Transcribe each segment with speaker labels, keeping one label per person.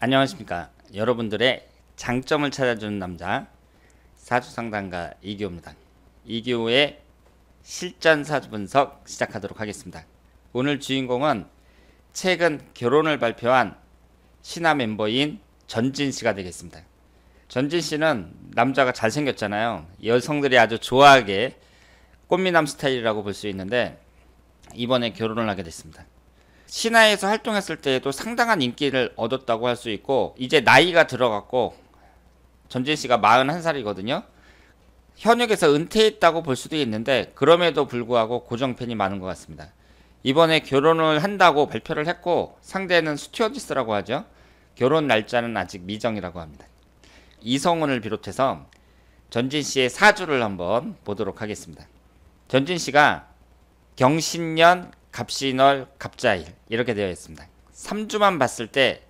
Speaker 1: 안녕하십니까 여러분들의 장점을 찾아주는 남자 사주 상담가 이기호입니다 이기호의 실전 사주 분석 시작하도록 하겠습니다 오늘 주인공은 최근 결혼을 발표한 신화 멤버인 전진씨가 되겠습니다 전진씨는 남자가 잘생겼잖아요 여성들이 아주 좋아하게 꽃미남 스타일이라고 볼 수 있는데 이번에 결혼을 하게 됐습니다 신화에서 활동했을 때에도 상당한 인기를 얻었다고 할 수 있고 이제 나이가 들어갔고 전진 씨가 41살이거든요. 현역에서 은퇴했다고 볼 수도 있는데 그럼에도 불구하고 고정 팬이 많은 것 같습니다. 이번에 결혼을 한다고 발표를 했고 상대는 스튜어디스라고 하죠. 결혼 날짜는 아직 미정이라고 합니다. 이성훈을 비롯해서 전진 씨의 사주를 한번 보도록 하겠습니다. 전진 씨가 경신년 갑신월, 갑자일 이렇게 되어 있습니다. 3주만 봤을 때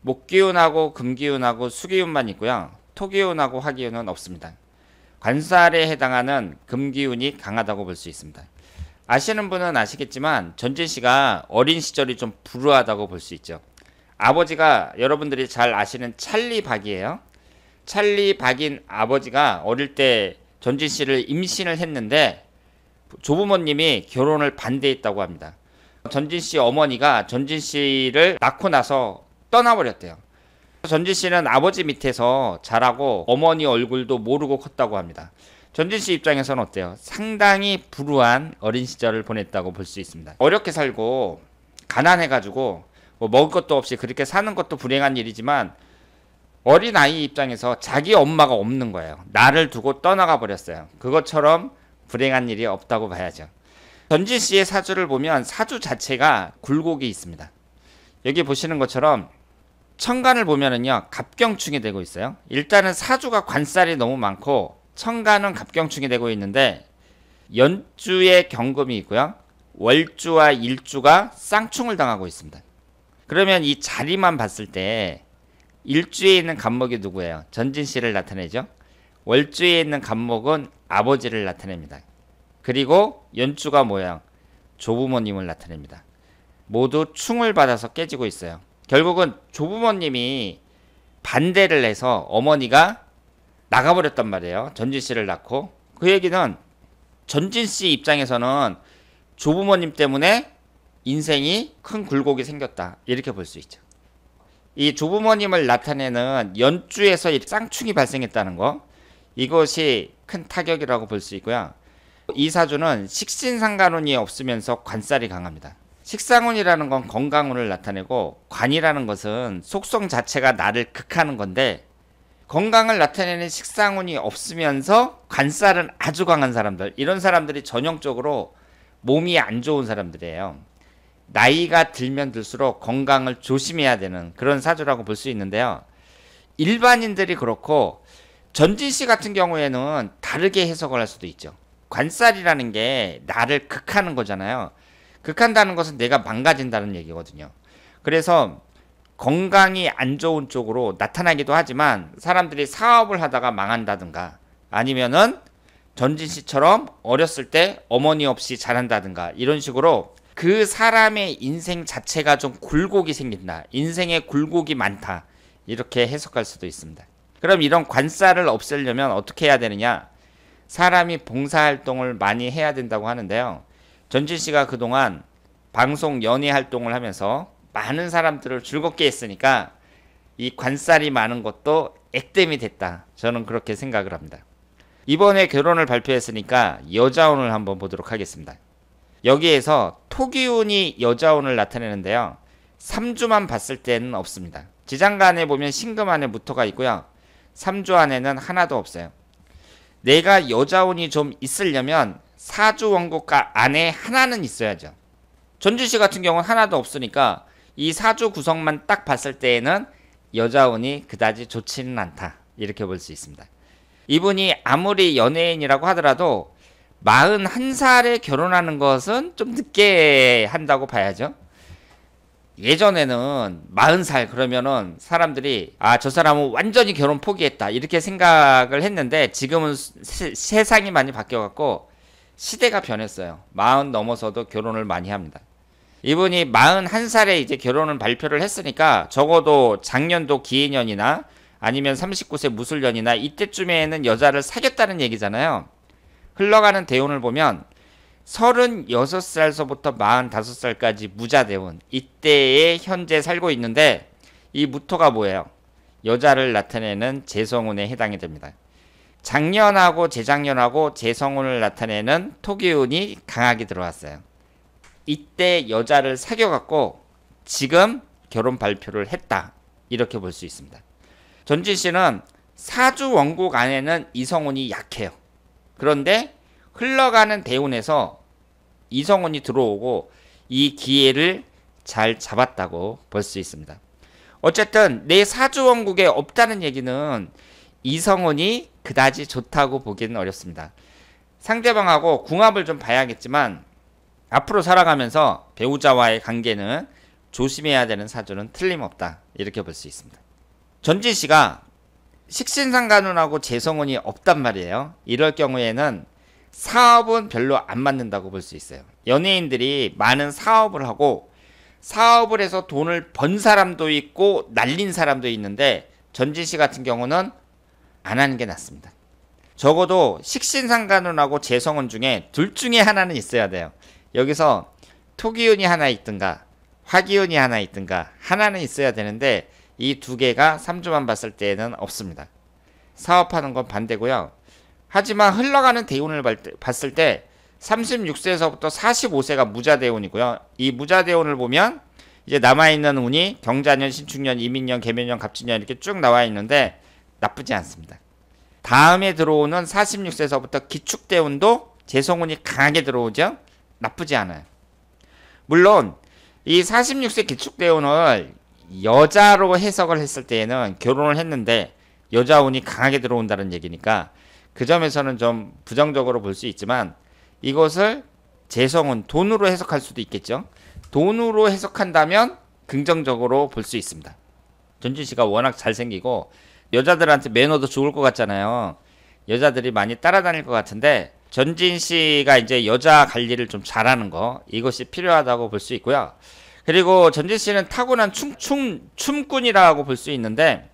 Speaker 1: 목기운하고 금기운하고 수기운만 있고요. 토기운하고 화기운은 없습니다. 관살에 해당하는 금기운이 강하다고 볼 수 있습니다. 아시는 분은 아시겠지만 전진 씨가 어린 시절이 좀 불우하다고 볼 수 있죠. 아버지가 여러분들이 잘 아시는 찰리 박이에요. 찰리 박인 아버지가 어릴 때 전진 씨를 임신을 했는데 조부모님이 결혼을 반대했다고 합니다. 전진 씨 어머니가 전진 씨를 낳고 나서 떠나버렸대요. 전진 씨는 아버지 밑에서 자라고 어머니 얼굴도 모르고 컸다고 합니다. 전진 씨 입장에서는 어때요? 상당히 불우한 어린 시절을 보냈다고 볼 수 있습니다. 어렵게 살고 가난해가지고 뭐 먹을 것도 없이 그렇게 사는 것도 불행한 일이지만 어린 아이 입장에서 자기 엄마가 없는 거예요. 나를 두고 떠나가 버렸어요. 그것처럼 불행한 일이 없다고 봐야죠. 전진 씨의 사주를 보면 사주 자체가 굴곡이 있습니다. 여기 보시는 것처럼 천간을 보면은요 갑경충이 되고 있어요. 일단은 사주가 관살이 너무 많고 천간은 갑경충이 되고 있는데 연주의 경금이 있고요. 월주와 일주가 쌍충을 당하고 있습니다. 그러면 이 자리만 봤을 때 일주에 있는 간목이 누구예요? 전진 씨를 나타내죠. 월주에 있는 간목은 아버지를 나타냅니다. 그리고 연주가 모양 조부모님을 나타냅니다. 모두 충을 받아서 깨지고 있어요. 결국은 조부모님이 반대를 해서 어머니가 나가버렸단 말이에요. 전진 씨를 낳고 그 얘기는 전진 씨 입장에서는 조부모님 때문에 인생이 큰 굴곡이 생겼다 이렇게 볼 수 있죠. 이 조부모님을 나타내는 연주에서 쌍충이 발생했다는 거 이것이 큰 타격이라고 볼 수 있고요. 이사주는 식신상관운이 없으면서 관살이 강합니다. 식상운이라는 건 건강운을 나타내고 관이라는 것은 속성 자체가 나를 극하는 건데 건강을 나타내는 식상운이 없으면서 관살은 아주 강한 사람들 이런 사람들이 전형적으로 몸이 안 좋은 사람들이에요. 나이가 들면 들수록 건강을 조심해야 되는 그런 사주라고 볼 수 있는데요. 일반인들이 그렇고 전진 씨 같은 경우에는 다르게 해석을 할 수도 있죠. 관살이라는 게 나를 극하는 거잖아요. 극한다는 것은 내가 망가진다는 얘기거든요. 그래서 건강이 안 좋은 쪽으로 나타나기도 하지만 사람들이 사업을 하다가 망한다든가 아니면은 전진 씨처럼 어렸을 때 어머니 없이 자란다든가 이런 식으로 그 사람의 인생 자체가 좀 굴곡이 생긴다. 인생에 굴곡이 많다. 이렇게 해석할 수도 있습니다. 그럼 이런 관사를 없애려면 어떻게 해야 되느냐? 사람이 봉사활동을 많이 해야 된다고 하는데요. 전진 씨가 그동안 방송 연예 활동을 하면서 많은 사람들을 즐겁게 했으니까 이 관살이 많은 것도 액땜이 됐다. 저는 그렇게 생각을 합니다. 이번에 결혼을 발표했으니까 여자운을 한번 보도록 하겠습니다. 여기에서 토기운이 여자운을 나타내는데요. 3주만 봤을 때는 없습니다. 지장간에 보면 신금 안에 무토가 있고요. 3주 안에는 하나도 없어요. 내가 여자원이 좀 있으려면 4주 원고가 안에 하나는 있어야죠. 전주시 같은 경우는 하나도 없으니까 이4주 구성만 딱 봤을 때에는 여자운이 그다지 좋지는 않다. 이렇게 볼 수 있습니다. 이분이 아무리 연예인이라고 하더라도 41살에 결혼하는 것은 좀 늦게 한다고 봐야죠. 예전에는 40살 그러면은 사람들이 아 저 사람은 완전히 결혼 포기했다 이렇게 생각을 했는데 지금은 세, 세상이 많이 바뀌어갖고 시대가 변했어요. 40 넘어서도 결혼을 많이 합니다. 이분이 41살에 이제 결혼을 발표를 했으니까 적어도 작년도 기해년이나 아니면 39세 무술년이나 이때쯤에는 여자를 사귀었다는 얘기잖아요. 흘러가는 대운을 보면 36살서부터 45살까지 무자대운 이때에 현재 살고 있는데 이 무토가 뭐예요? 여자를 나타내는 재성운에 해당이 됩니다. 작년하고 재작년하고 재성운을 나타내는 토기운이 강하게 들어왔어요. 이때 여자를 사귀어갖고 지금 결혼 발표를 했다. 이렇게 볼 수 있습니다. 전진 씨는 사주 원곡 안에는 이성운이 약해요. 그런데 흘러가는 대운에서 이성운이 들어오고 이 기회를 잘 잡았다고 볼 수 있습니다. 어쨌든 내 사주원국에 없다는 얘기는 이성운이 그다지 좋다고 보기는 어렵습니다. 상대방하고 궁합을 좀 봐야겠지만 앞으로 살아가면서 배우자와의 관계는 조심해야 되는 사주는 틀림없다 이렇게 볼 수 있습니다. 전진 씨가 식신상간운하고 재성운이 없단 말이에요. 이럴 경우에는 사업은 별로 안 맞는다고 볼 수 있어요. 연예인들이 많은 사업을 하고 사업을 해서 돈을 번 사람도 있고 날린 사람도 있는데 전지 씨 같은 경우는 안 하는 게 낫습니다. 적어도 식신상관운하고 재성운 중에 둘 중에 하나는 있어야 돼요. 여기서 토기운이 하나 있든가 화기운이 하나 있든가 하나는 있어야 되는데 이 두 개가 3주만 봤을 때에는 없습니다. 사업하는 건 반대고요. 하지만 흘러가는 대운을 봤을 때 36세에서부터 45세가 무자대운이고요. 이 무자대운을 보면 이제 남아있는 운이 경자년, 신축년, 이민년, 개면년, 갑진년 이렇게 쭉 나와있는데 나쁘지 않습니다. 다음에 들어오는 46세에서부터 기축대운도 재성운이 강하게 들어오죠. 나쁘지 않아요. 물론 이 46세 기축대운을 여자로 해석을 했을 때에는 결혼을 했는데 여자운이 강하게 들어온다는 얘기니까 그 점에서는 좀 부정적으로 볼 수 있지만 이것을 재성은 돈으로 해석할 수도 있겠죠. 돈으로 해석한다면 긍정적으로 볼 수 있습니다. 전준 씨가 워낙 잘생기고 여자들한테 매너도 좋을 것 같잖아요. 여자들이 많이 따라다닐 것 같은데 전진 씨가 이제 여자 관리를 좀 잘하는 거 이것이 필요하다고 볼 수 있고요. 그리고 전진 씨는 타고난 춤, 춤, 춤꾼이라고 볼 수 있는데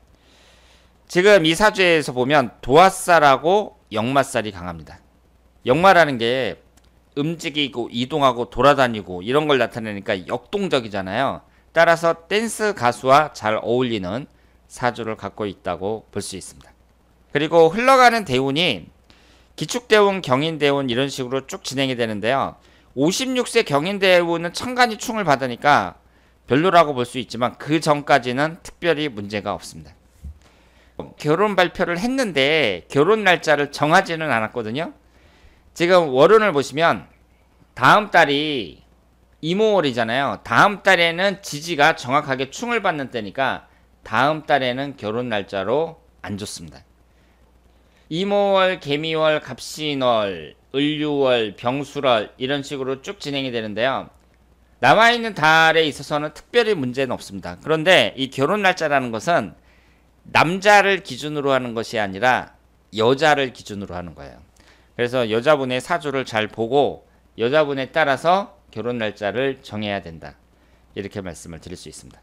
Speaker 1: 지금 이 사주에서 보면 도화살하고 역마살이 강합니다. 역마라는 게 움직이고 이동하고 돌아다니고 이런 걸 나타내니까 역동적이잖아요. 따라서 댄스 가수와 잘 어울리는 사주를 갖고 있다고 볼 수 있습니다. 그리고 흘러가는 대운이 기축대운, 경인대운 이런 식으로 쭉 진행이 되는데요. 56세 경인대운은 천간이 충을 받으니까 별로라고 볼 수 있지만 그 전까지는 특별히 문제가 없습니다. 뭐 결혼 발표를 했는데 결혼 날짜를 정하지는 않았거든요. 지금 월운을 보시면 다음 달이 이모월이잖아요. 다음 달에는 지지가 정확하게 충을 받는 때니까 다음 달에는 결혼 날짜로 안 좋습니다. 이모월, 개미월, 갑신월, 을류월 병수월 이런 식으로 쭉 진행이 되는데요. 남아있는 달에 있어서는 특별히 문제는 없습니다. 그런데 이 결혼 날짜라는 것은 남자를 기준으로 하는 것이 아니라 여자를 기준으로 하는 거예요. 그래서 여자분의 사주를 잘 보고 여자분에 따라서 결혼 날짜를 정해야 된다. 이렇게 말씀을 드릴 수 있습니다.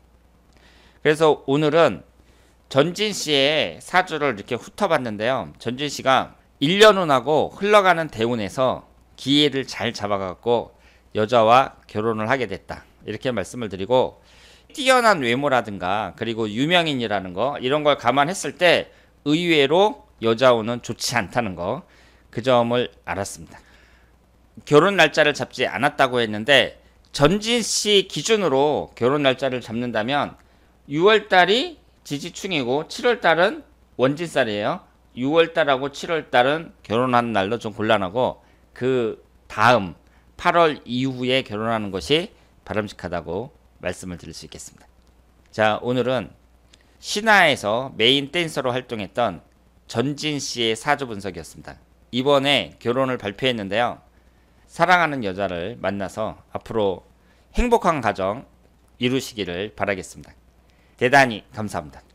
Speaker 1: 그래서 오늘은 전진 씨의 사주를 이렇게 훑어봤는데요. 전진 씨가 1년 운하고 흘러가는 대운에서 기회를 잘 잡아갖고 여자와 결혼을 하게 됐다. 이렇게 말씀을 드리고 뛰어난 외모라든가 그리고 유명인이라는 거 이런 걸 감안했을 때 의외로 여자운은 좋지 않다는 거 그 점을 알았습니다. 결혼 날짜를 잡지 않았다고 했는데 전진 씨 기준으로 결혼 날짜를 잡는다면 6월 달이 지지충이고 7월 달은 원진살이에요. 6월 달하고 7월 달은 결혼하는 날로 좀 곤란하고 그 다음 8월 이후에 결혼하는 것이 바람직하다고 말씀을 드릴 수 있겠습니다. 자, 오늘은 신화에서 메인 댄서로 활동했던 전진 씨의 사주 분석이었습니다. 이번에 결혼을 발표했는데요. 사랑하는 여자를 만나서 앞으로 행복한 가정 이루시기를 바라겠습니다. 대단히 감사합니다.